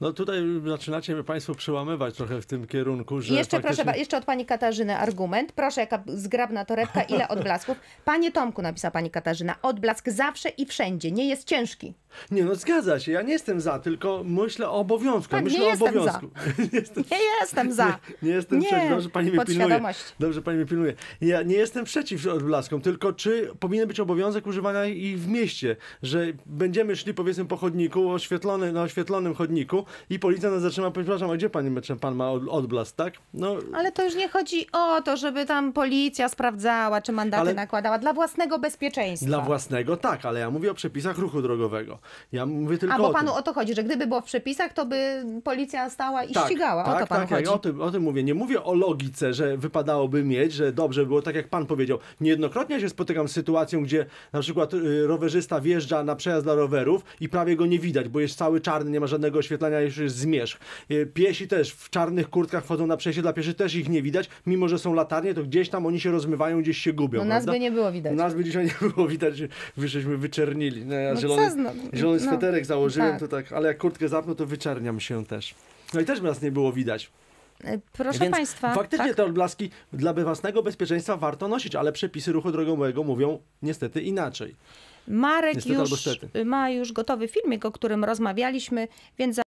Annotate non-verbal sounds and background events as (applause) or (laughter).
No tutaj zaczynacie Państwo przełamywać trochę w tym kierunku, że... Jeszcze faktycznie... proszę, jeszcze od Pani Katarzyny argument. Proszę, jaka zgrabna torebka, ile odblasków. Panie Tomku, napisała Pani Katarzyna, odblask zawsze i wszędzie, nie jest ciężki. Nie no, zgadza się, ja nie jestem za, tylko myślę o obowiązku. Tak, myślę nie o jestem obowiązku. Za. (laughs) nie, jestem, nie jestem za. Nie, nie jestem nie. przeciw, dobrze pani mnie pilnuje. Dobrze pani mnie pilnuje. Ja nie jestem przeciw odblaskom, tylko czy powinien być obowiązek używania ich w mieście, że będziemy szli powiedzmy po chodniku, oświetlony, na oświetlonym chodniku i policja nas zatrzyma, przepraszam, a gdzie pani metrze pan ma odblask, tak? No. Ale to już nie chodzi o to, żeby tam policja sprawdzała, czy mandaty ale... nakładała. Dla własnego bezpieczeństwa. Dla własnego, tak, ale ja mówię o przepisach ruchu drogowego. Ja mówię tylko A bo o panu o to chodzi, że gdyby było w przepisach, to by policja stała i tak, ścigała. Tak, o to pan tak, tak chodzi. o tym, o tym mówię. Nie mówię o logice, że wypadałoby mieć, że dobrze było, tak jak pan powiedział. Niejednokrotnie się spotykam z sytuacją, gdzie na przykład y, rowerzysta wjeżdża na przejazd dla rowerów i prawie go nie widać, bo jest cały czarny, nie ma żadnego oświetlenia, jeszcze jest zmierzch. Y, piesi też w czarnych kurtkach wchodzą na przejście dla pieszych, też ich nie widać, mimo że są latarnie, to gdzieś tam oni się rozmywają, gdzieś się gubią. No nas prawda? by nie było widać. Nas by dzisiaj nie było widać, wyżeśmy wyczernili. No, ja no zielony, co Zielony no, sweterek założyłem, tak. to tak, ale jak kurtkę zapnę, to wyczerniam się też. No i też nas nie było widać. E, proszę Więc Państwa. Faktycznie tak? te odblaski dla własnego bezpieczeństwa warto nosić, ale przepisy ruchu drogowego mówią niestety inaczej. Marek Niestety już ma już gotowy filmik, o którym rozmawialiśmy, więc